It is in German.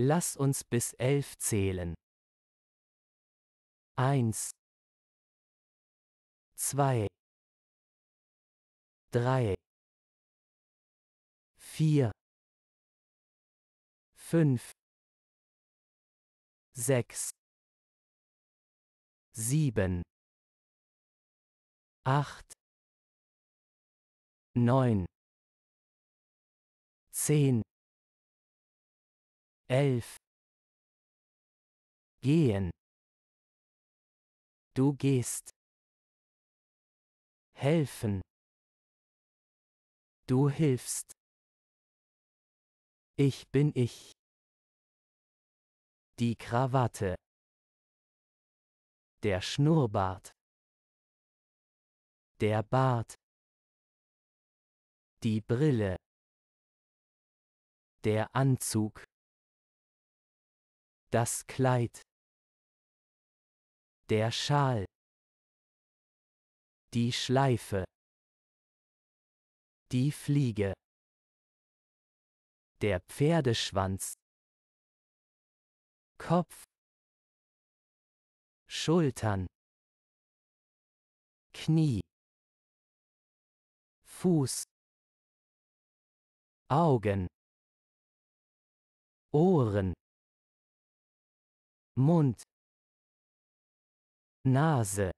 Lass uns bis elf zählen. Eins, zwei, drei, vier, fünf, sechs, sieben, acht, neun, zehn elf gehen du gehst helfen du hilfst ich bin ich die Krawatte der Schnurrbart der Bart die Brille der Anzug das Kleid. Der Schal. Die Schleife. Die Fliege. Der Pferdeschwanz. Kopf. Schultern. Knie. Fuß. Augen. Ohren. Mund Nase